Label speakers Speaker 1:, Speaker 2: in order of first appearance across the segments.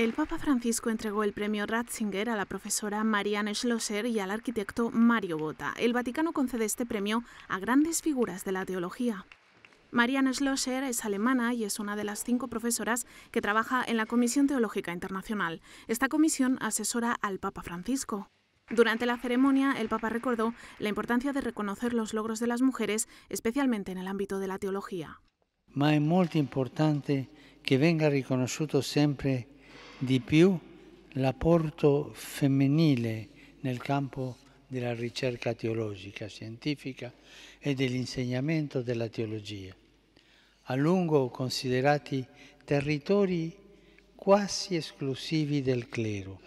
Speaker 1: El Papa Francisco entregó el premio Ratzinger a la profesora Marianne Schlosser y al arquitecto Mario Botta. El Vaticano concede este premio a grandes figuras de la teología. Marianne Schlosser es alemana y es una de las cinco profesoras que trabaja en la Comisión Teológica Internacional. Esta comisión asesora al Papa Francisco. Durante la ceremonia, el Papa recordó la importancia de reconocer los logros de las mujeres, especialmente en el ámbito de la teología.
Speaker 2: Ma importante que venga siempre di più l'apporto femminile nel campo de della ricerca teologica, scientifica e de la teologia, a lungo considerati territori quasi exclusivos del clero.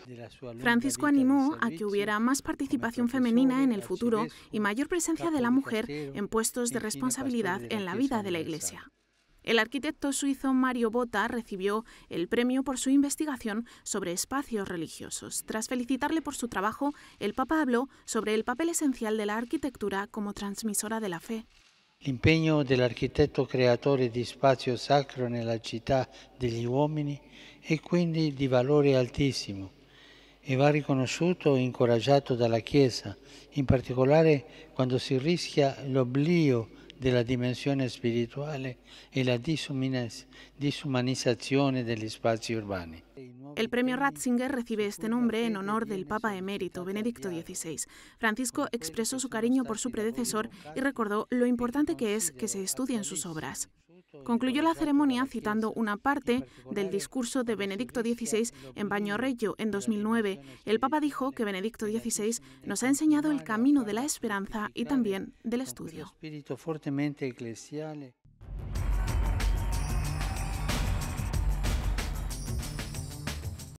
Speaker 1: Francisco animó a que hubiera más participación femenina en el futuro y mayor presencia de la mujer en puestos de responsabilidad en la vida de la Iglesia. El arquitecto suizo Mario Botta recibió el premio por su investigación sobre espacios religiosos. Tras felicitarle por su trabajo, el Papa habló sobre el papel esencial de la arquitectura como transmisora de la fe.
Speaker 2: El del arquitecto creatore de espacio sacro ciudad città los uomini è quindi de valor altísimo e va riconosciuto e incoraggiato dalla Chiesa, in particolare quando si rischia l'oblio de la dimensión espiritual eh, y la deshumanización del espacio urbano.
Speaker 1: El premio Ratzinger recibe este nombre en honor del Papa emérito Benedicto XVI. Francisco expresó su cariño por su predecesor y recordó lo importante que es que se estudien sus obras. Concluyó la ceremonia citando una parte del discurso de Benedicto XVI en Baño Reyo en 2009. El Papa dijo que Benedicto XVI nos ha enseñado el camino de la esperanza y también del estudio.